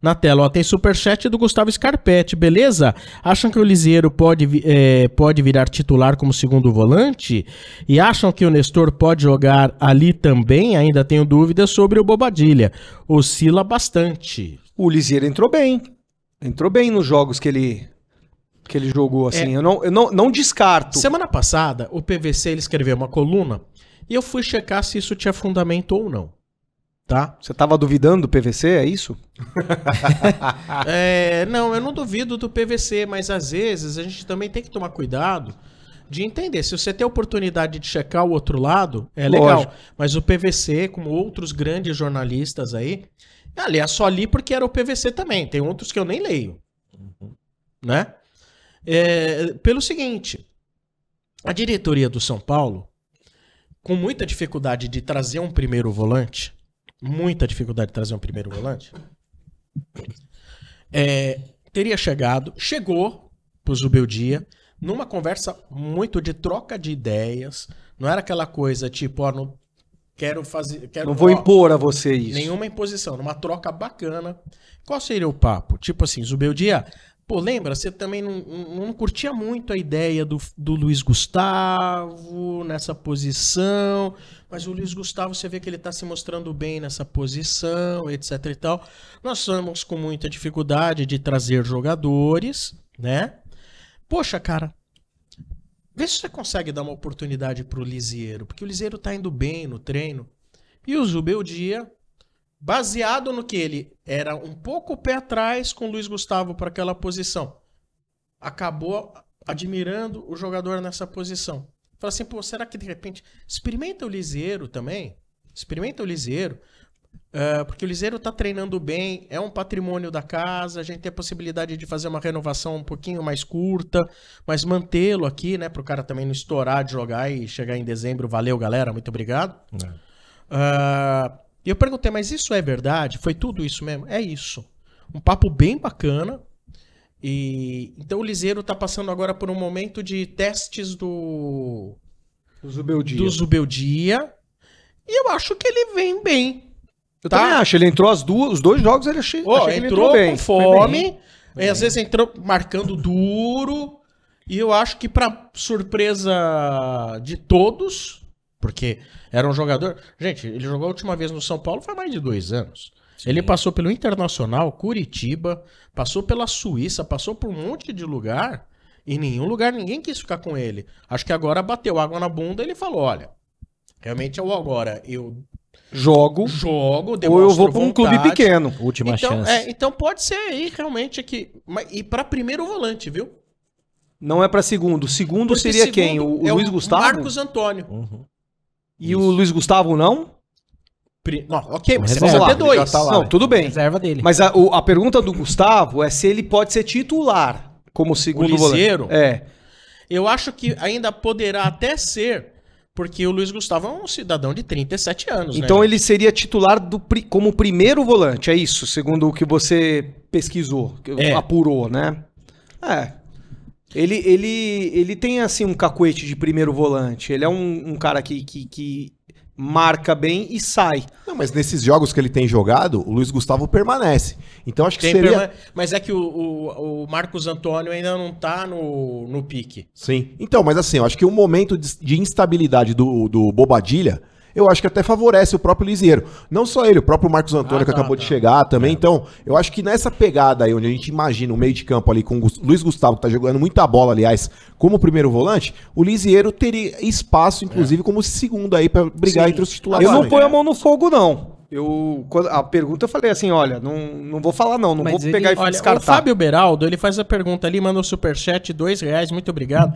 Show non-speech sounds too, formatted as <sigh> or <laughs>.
na tela. Ó, tem superchat do Gustavo Scarpetti, beleza? Acham que o Liseiro pode, é, pode virar titular como segundo volante? E acham que o Nestor pode jogar ali também? Ainda tenho dúvidas sobre o Bobadilha. Oscila bastante. O Liseiro entrou bem. Entrou bem nos jogos que ele que ele jogou, é. assim. É, eu não, eu não, não descarto. Semana passada, o PVC ele escreveu uma coluna e eu fui checar se isso tinha fundamento ou não. Tá? Você estava duvidando do PVC, é isso? <laughs> é, não, eu não duvido do PVC, mas às vezes a gente também tem que tomar cuidado de entender. Se você tem a oportunidade de checar o outro lado, é Lógico. legal. Mas o PVC, como outros grandes jornalistas aí, aliás, é só li porque era o PVC também. Tem outros que eu nem leio. Uhum. Né? É, pelo seguinte, a diretoria do São Paulo, com muita dificuldade de trazer um primeiro volante, muita dificuldade de trazer um primeiro volante. É, teria chegado, chegou pro Zubeldia, numa conversa muito de troca de ideias. Não era aquela coisa tipo, ó, não quero fazer. Quero, não vou ó, impor a você isso. Nenhuma imposição, numa troca bacana. Qual seria o papo? Tipo assim, Zubeldia, Pô, lembra? Você também não, não curtia muito a ideia do, do Luiz Gustavo nessa posição, mas o Luiz Gustavo você vê que ele está se mostrando bem nessa posição, etc e tal. Nós estamos com muita dificuldade de trazer jogadores, né? Poxa, cara, vê se você consegue dar uma oportunidade para o Liseiro porque o Liseiro está indo bem no treino e o dia baseado no que ele era um pouco pé atrás com o Luiz Gustavo para aquela posição. Acabou admirando o jogador nessa posição. Fala assim, pô, será que de repente. Experimenta o Liseiro também. Experimenta o Liseiro. Uh, porque o Liseiro está treinando bem, é um patrimônio da casa, a gente tem a possibilidade de fazer uma renovação um pouquinho mais curta, mas mantê-lo aqui, né? Para o cara também não estourar de jogar e chegar em dezembro. Valeu, galera, muito obrigado. É. Uh, e eu perguntei, mas isso é verdade? Foi tudo isso mesmo? É isso. Um papo bem bacana. E então o Liseiro está passando agora por um momento de testes do do Zubeldia. Do Zubeldia. E eu acho que ele vem bem. Eu tá? também acho. Ele entrou as duas, os dois jogos, ele achei, oh, achei entrou, entrou, bem. com fome. Bem. Bem. Às vezes entrou marcando duro. E eu acho que, para surpresa de todos, porque era um jogador. Gente, ele jogou a última vez no São Paulo faz mais de dois anos. Sim. Ele passou pelo Internacional, Curitiba, passou pela Suíça, passou por um monte de lugar. Em nenhum lugar ninguém quis ficar com ele. Acho que agora bateu água na bunda e ele falou: olha, realmente é o agora. Eu jogo, jogo, ou eu vou para um clube pequeno. Última então, chance. É, então pode ser aí realmente que e para primeiro volante, viu? Não é para segundo. Segundo Porque seria segundo quem? O, é Luiz Gustavo. Marcos Antônio. Uhum. E Isso. o Luiz Gustavo não? Não, ok, mas reserva. você precisa ter dois. Tá lá, não, né? tudo bem. Reserva dele. Mas a, o, a, pergunta do Gustavo é se ele pode ser titular como segundo volante. É. Eu acho que ainda poderá até ser, porque o Luiz Gustavo é um cidadão de 37 anos. Né? Então né? ele seria titular do, como primeiro volante, é isso, segundo o que você pesquisou, é. apurou, né? É. Ele, ele, ele tem, assim, um cacuete de primeiro volante. Ele é um, um cara que, que, que marca bem e sai. Não, mas nesses jogos que ele tem jogado, o Luiz Gustavo permanece. Então acho que tem seria. Perma... Mas é que o, o, o, Marcos Antônio ainda não tá no, no pique. Sim. Então, mas assim, eu acho que o momento de, de instabilidade do, do Bobadilha eu acho que até favorece o próprio Lisieiro. Não só ele, o próprio Marcos Antônio, ah, que tá, acabou tá. de chegar também. É. Então, eu acho que nessa pegada aí, onde a gente imagina o meio de campo ali com o Luiz Gustavo, que tá jogando muita bola, aliás, como primeiro volante, o Lisieiro teria espaço, inclusive, é. como segundo aí, para brigar Sim. entre os titulares. Eu não ponho é. a mão no fogo, não. Eu, a pergunta eu falei assim, olha, não, não vou falar não, não Mas vou ele, pegar e olha, descartar. O Fábio Beraldo, ele faz a pergunta ali, manda um superchat, dois reais, muito obrigado.